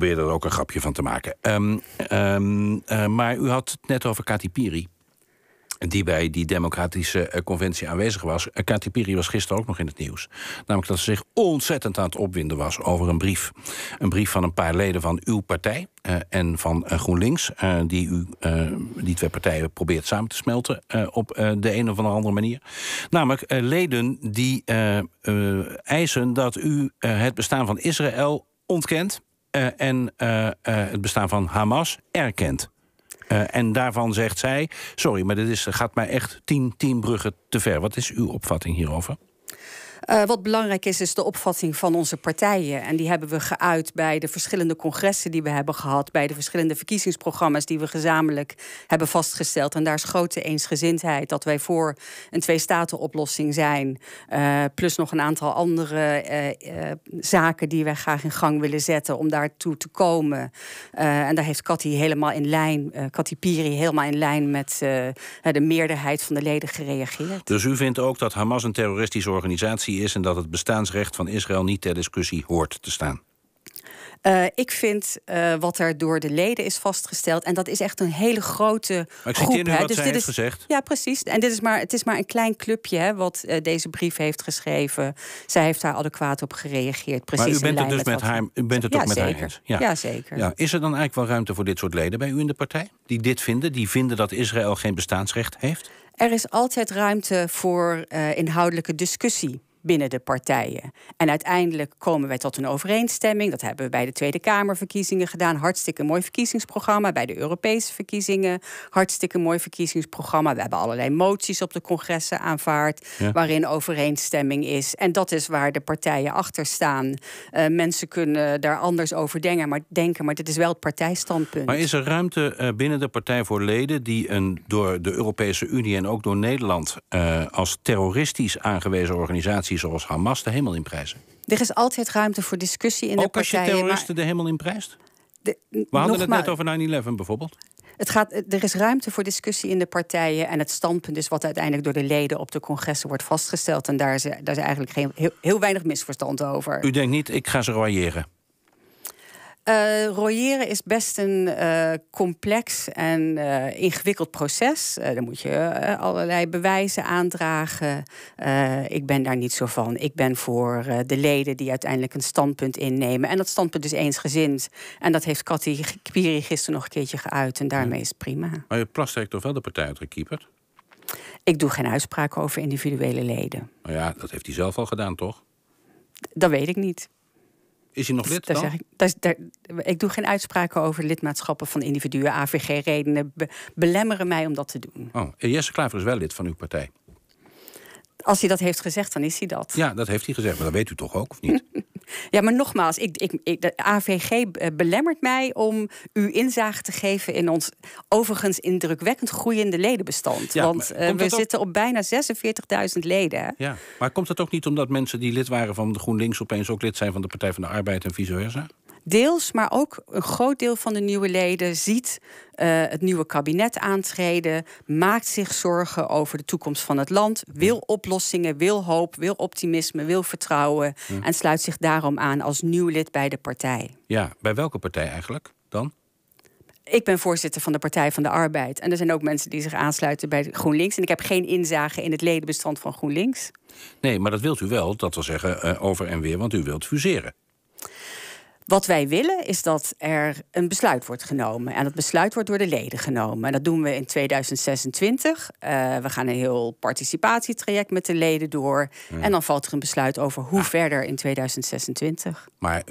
probeerde er ook een grapje van te maken. Ehm, ehm, eh, maar u had het net over Katy Piri. Die bij die democratische eh, conventie aanwezig was. Uh, Katy Piri was gisteren ook nog in het nieuws. Namelijk dat ze zich ontzettend aan het opwinden was over een brief. Een brief van een paar leden van uw partij en van GroenLinks. die, u, die twee partijen probeert samen te smelten op de een of andere manier. Namelijk leden die eisen dat u het bestaan van Israël ontkent eh, en eh, eh, het bestaan van Hamas erkent. en daarvan zegt zij: Sorry, maar dit is, gaat mij echt tien, tien bruggen te ver. Wat is uw opvatting hierover? Eh, wat belangrijk is, is de opvatting van onze partijen. En die hebben we geuit bij de verschillende congressen die we hebben gehad, bij de verschillende verkiezingsprogramma's die we gezamenlijk hebben vastgesteld. En daar is grote eensgezindheid dat wij voor een twee-staten-oplossing zijn. Eh, plus nog een aantal andere eh, zaken die wij graag in gang willen zetten om daartoe te komen. en daar heeft Cathy helemaal in lijn, Cathy Piri helemaal in lijn met de meerderheid van de leden gereageerd. Dus u vindt ook dat Hamas een terroristische organisatie is en dat het bestaansrecht van Israël niet ter discussie hoort te staan? Eh, ik vind eh, wat er door de leden is vastgesteld, en dat is echt een hele grote. Maar ik groep, wat dus zij dit heeft is, gezegd. Ja, precies. En dit is maar, het is maar een klein clubje hè, wat eh, deze brief heeft geschreven. Zij heeft daar adequaat op gereageerd. Precies dus maar u bent het dus met, haar, u bent het ook met haar eens. Ja. ja, zeker. Ja, is er dan eigenlijk wel ruimte voor dit soort leden bij u in de partij? Die dit vinden, die vinden dat Israël geen bestaansrecht heeft? Er is altijd ruimte voor inhoudelijke discussie binnen de partijen. En uiteindelijk komen wij tot een overeenstemming. Dat hebben we bij de Tweede Kamerverkiezingen gedaan. Hartstikke mooi verkiezingsprogramma. Bij de Europese verkiezingen. Hartstikke mooi verkiezingsprogramma. We hebben allerlei moties op de congressen aanvaard. Waarin overeenstemming is. En dat is waar de partijen achter staan. Eh, mensen kunnen daar anders over denken maar, denken. maar dit is wel het partijstandpunt. Maar is er ruimte eh, binnen de partij voor leden die een door de Europese Unie en ook door Nederland eh, als terroristisch aangewezen organisatie zoals Hamas de hemel in prijzen. Er is altijd ruimte voor discussie in de partijen. Ook als je terroristen maar... de hemel in prijst? We hadden het net over 9-11 bijvoorbeeld. Het gaat, er is ruimte voor discussie in de partijen. En het standpunt is wat uiteindelijk door de leden op de congressen wordt vastgesteld. En daar is, daar is eigenlijk geen, heel, heel weinig misverstand over. U denkt niet, ik ga ze royeren? Uh, eh, royeren is best een eh, complex en eh, ingewikkeld proces. dan moet je allerlei bewijzen aandragen. ik ben daar niet zo van. Ik ben voor de leden die uiteindelijk een standpunt innemen. En dat standpunt is eensgezind. En dat heeft Katie Kpiri gisteren nog een keertje geuit. En daarmee is het prima. Maar je plastic toch wel de partij uitgekieperd? Ik doe geen uitspraken over individuele leden. Nou ja, dat heeft hij zelf al gedaan, toch? dat weet ik niet. Is hij nog lid dan? zeg ik, ik doe geen uitspraken over lidmaatschappen van individuen. AVG-redenen belemmeren mij om dat te doen. Oh, Jesse Klaver is wel lid van uw partij. Als hij dat heeft gezegd, dan is hij dat. Ja, dat heeft hij gezegd, maar dat weet u toch ook, of niet? Ja, maar nogmaals, ik, ik, ik, de AVG eh, belemmert mij om u inzage te geven in ons overigens indrukwekkend groeiende ledenbestand. Want eh, we zitten op bijna 46.000 leden. Ja, maar komt dat ook niet omdat mensen die lid waren van de GroenLinks opeens ook lid zijn van de Partij van de Arbeid en vice versa? deels, maar ook een groot deel van de nieuwe leden ziet eh, het nieuwe kabinet aantreden, maakt zich zorgen over de toekomst van het land, wil oplossingen, wil hoop, wil optimisme, wil vertrouwen en sluit zich daarom aan als nieuw lid bij de partij. Ja, bij welke partij eigenlijk dan? Ik ben voorzitter van de Partij van de Arbeid. En er zijn ook mensen die zich aansluiten bij GroenLinks. En ik heb geen inzage in het ledenbestand van GroenLinks. Nee, maar dat wilt u wel, dat wil zeggen eh, over en weer, want u wilt fuseren. Wat wij willen is dat er een besluit wordt genomen. En dat besluit wordt door de leden genomen. En dat doen we in 2026. Eh, we gaan een heel participatietraject met de leden door. Hmm. En dan valt er een besluit over hoe verder in 2026. Maar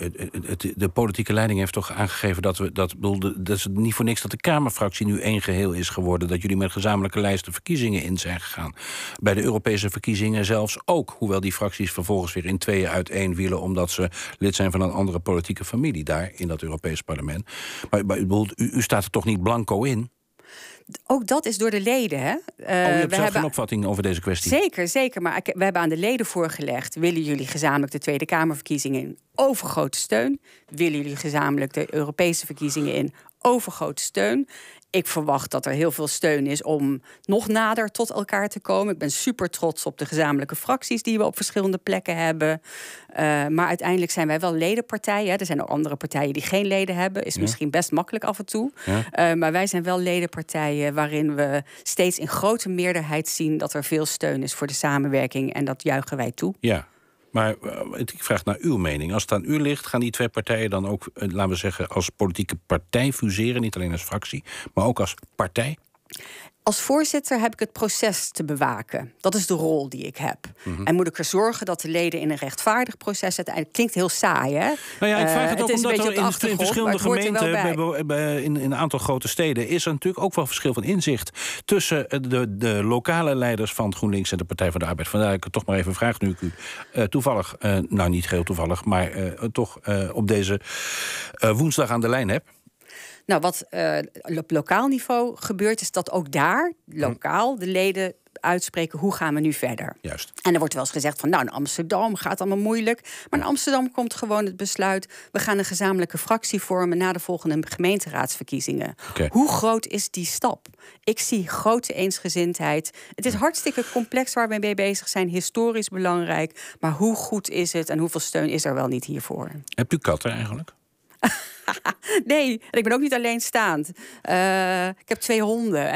de politieke leiding heeft toch aangegeven dat we. Dat, dat is niet voor niks dat de Kamerfractie nu één geheel is geworden. Dat jullie met gezamenlijke lijsten verkiezingen in zijn gegaan. Bij de Europese verkiezingen zelfs ook. Hoewel die fracties vervolgens weer in tweeën uiteen willen, omdat ze lid zijn van een andere politieke familie daar in dat Europees parlement. Maar, maar u, u staat er toch niet blanco in? ook dat is door de leden. Hè? Uh, oh, eh, we hebben een opvatting over deze kwestie. Zeker, zeker. Maar we hebben aan de leden voorgelegd: willen jullie gezamenlijk de Tweede Kamerverkiezingen in overgrote steun? Willen jullie gezamenlijk de Europese verkiezingen in overgrote steun? ik verwacht dat er heel veel steun is om nog nader tot elkaar te komen. Ik ben super trots op de gezamenlijke fracties die we op verschillende plekken hebben. Eh, maar uiteindelijk zijn wij wel ledenpartijen. Er zijn ook andere partijen die geen leden hebben. Is misschien best makkelijk af en toe. Ja. Eh, maar wij zijn wel ledenpartijen waarin we steeds in grote meerderheid zien dat er veel steun is voor de samenwerking. En dat juichen wij toe. Ja, maar eh, ik vraag naar uw mening. Als het aan u ligt, gaan die twee partijen dan ook, eh, laten we zeggen, als politieke partij fuseren? Niet alleen als fractie, maar ook als partij? Als voorzitter heb ik het proces te bewaken. Dat is de rol die ik heb. Mhm. En moet ik er zorgen dat de leden in een rechtvaardig proces Het Klinkt heel saai, hè? Nou ja, ik vraag het eh, ook omdat er in, verschillende gemeenten, in, in, een aantal grote steden, is er natuurlijk ook wel verschil van inzicht tussen eh, de, de lokale leiders van GroenLinks en de Partij van de Arbeid. Vandaar dat ik het toch maar even vraag nu ik u eh, toevallig, nou niet heel toevallig, maar toch op deze woensdag aan de lijn heb. Nou, wat eh, op lokaal niveau gebeurt, is dat ook daar lokaal de leden uitspreken hoe gaan we nu verder. Juist. En er wordt wel eens gezegd van nou, in Amsterdam gaat allemaal moeilijk. Maar in Amsterdam komt gewoon het besluit: we gaan een gezamenlijke fractie vormen na de volgende gemeenteraadsverkiezingen. Hoe groot is die stap? Ik zie grote eensgezindheid. Het is hartstikke complex waar we mee bezig zijn, historisch belangrijk. Maar hoe goed is het en hoeveel steun is er wel niet hiervoor? Hebt u katten eigenlijk? nee, ik ben ook niet alleenstaand. Uh, ik heb twee honden.